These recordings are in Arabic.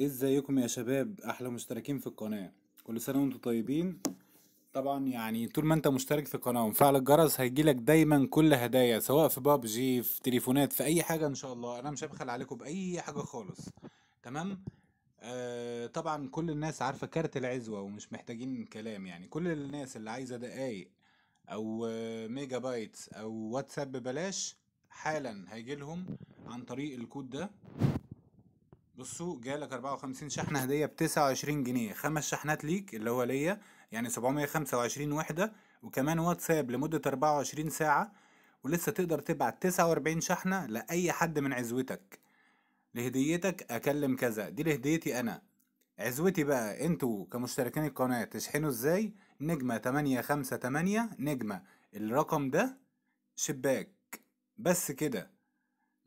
إيه ازيكم يا شباب احلى مشتركين في القناة كل سنة وانتم طيبين طبعا يعني طول ما انت مشترك في القناة ومفعل الجرس هيجيلك دايما كل هدايا سواء في بابجي في تليفونات في اي حاجة ان شاء الله انا مش هبخل عليكم باي حاجة خالص تمام آه طبعا كل الناس عارفة كارت العزوة ومش محتاجين كلام يعني كل الناس اللي عايزة دقايق او ميجا بايتس او واتساب ببلاش حالا هيجيلهم عن طريق الكود ده بصوا جالك 54 شحنه هديه ب 29 جنيه خمس شحنات ليك اللي هو ليا يعني 725 وحده وكمان واتساب لمده 24 ساعه ولسه تقدر تبعت 49 شحنه لاي حد من عزوتك لهديتك اكلم كذا دي لهديتي انا عزوتي بقى انتوا كمشتركين القناه تشحنوا ازاي نجمه 858 نجمه الرقم ده شباك بس كده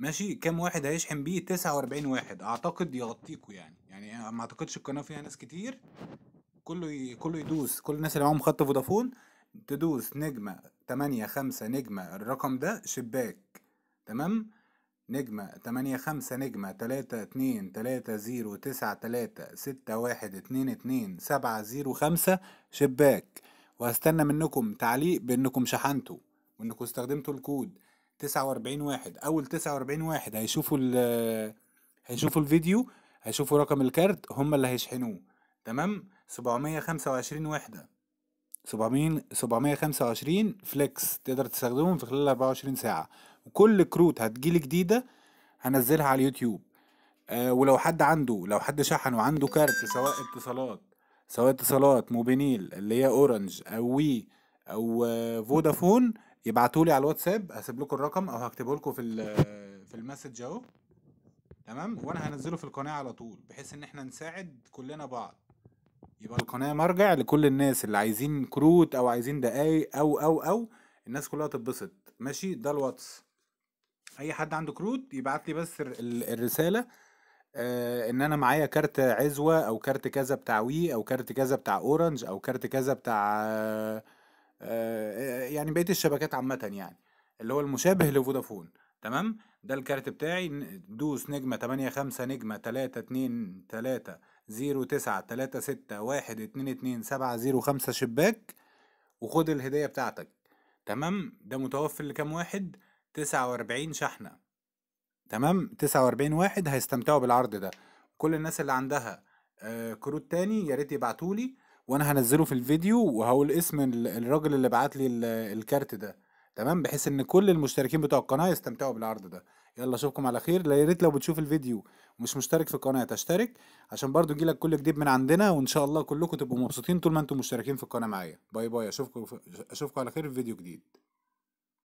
ماشي كام واحد هيشحن بيه 49 واحد اعتقد يغطيكوا يعني يعني ما اعتقدش القناه فيها ناس كتير كله ي... كله يدوس كل الناس اللي معاهم خط فودافون تدوس نجمة تمانية خمسة نجمة الرقم ده شباك تمام نجمة تمانية خمسة نجمة تلاتة اتنين تلاتة زيرو تسعة تلاتة ستة واحد اتنين اتنين سبعة زيرو خمسة شباك وهستنى منكم تعليق بانكم شحنتوا وانكم استخدمتوا الكود 49 واحد اول 49 واحد هيشوفوا ال هيشوفوا الفيديو هيشوفوا رقم الكارت هم اللي هيشحنوه تمام 725 وحده خمسة 725 فليكس تقدر تستخدمهم في خلال 24 ساعه وكل كروت هتجيلي جديده هنزلها على اليوتيوب أه ولو حد عنده لو حد شحن وعنده كارت سواء اتصالات سواء اتصالات موبينيل اللي هي اورنج او وي او آه، فودافون يبعتوا لي على الواتساب هسيب لكم الرقم او هكتبه لكم في في المسج اهو تمام وانا هنزله في القناه على طول بحيث ان احنا نساعد كلنا بعض يبقى القناه مرجع لكل الناس اللي عايزين كروت او عايزين دقايق او او او الناس كلها تتبسط ماشي ده الواتس اي حد عنده كروت يبعت لي بس الرساله آه ان انا معايا كارت عزوه او كارت كذا بتاع وي او كارت كذا بتاع اورنج او كارت كذا بتاع آه آه، آه، يعني بقيه الشبكات عامه يعني اللي هو المشابه لفودافون تمام ده الكارت بتاعي دوس نجمة تمانية خمسة نجمة تلاتة اتنين تلاتة زيرو تسعة تلاتة ستة واحد اتنين اتنين سبعة زيرو خمسة شباك وخد الهدية بتاعتك تمام ده متوفر لكام واحد تسعة واربعين شحنة تمام تسعة واربعين واحد هيستمتعوا بالعرض ده كل الناس اللي عندها آه، كروت تاني يا ريت يبعتولي وانا هنزله في الفيديو وهقول اسم الراجل اللي بعت لي الكارت ده تمام بحيث ان كل المشتركين بتوع القناه يستمتعوا بالعرض ده يلا اشوفكم على خير لا يا ريت لو بتشوف الفيديو ومش مشترك في القناه تشترك عشان برضو يجيلك كل جديد من عندنا وان شاء الله كلكم تبقوا مبسوطين طول ما انتم مشتركين في القناه معايا باي باي اشوفكم اشوفكم على خير في فيديو جديد